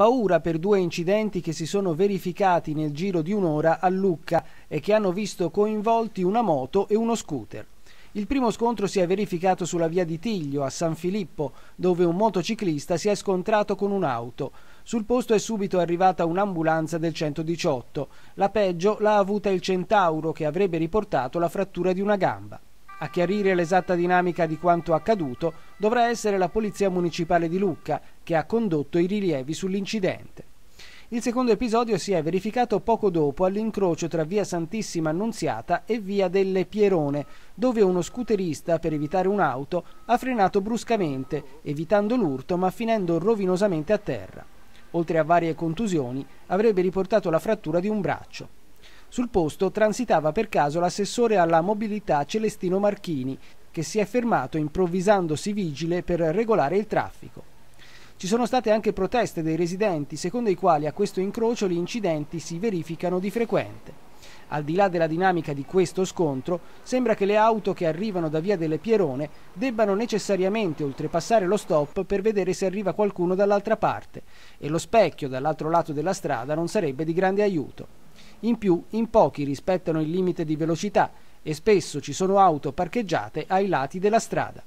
paura per due incidenti che si sono verificati nel giro di un'ora a Lucca e che hanno visto coinvolti una moto e uno scooter. Il primo scontro si è verificato sulla via di Tiglio, a San Filippo, dove un motociclista si è scontrato con un'auto. Sul posto è subito arrivata un'ambulanza del 118. La peggio l'ha avuta il Centauro, che avrebbe riportato la frattura di una gamba. A chiarire l'esatta dinamica di quanto accaduto dovrà essere la Polizia Municipale di Lucca, che ha condotto i rilievi sull'incidente. Il secondo episodio si è verificato poco dopo all'incrocio tra via Santissima Annunziata e via delle Pierone, dove uno scooterista, per evitare un'auto, ha frenato bruscamente, evitando l'urto ma finendo rovinosamente a terra. Oltre a varie contusioni, avrebbe riportato la frattura di un braccio. Sul posto transitava per caso l'assessore alla mobilità Celestino Marchini, che si è fermato improvvisandosi vigile per regolare il traffico. Ci sono state anche proteste dei residenti, secondo i quali a questo incrocio gli incidenti si verificano di frequente. Al di là della dinamica di questo scontro, sembra che le auto che arrivano da via delle Pierone debbano necessariamente oltrepassare lo stop per vedere se arriva qualcuno dall'altra parte e lo specchio dall'altro lato della strada non sarebbe di grande aiuto. In più, in pochi rispettano il limite di velocità e spesso ci sono auto parcheggiate ai lati della strada.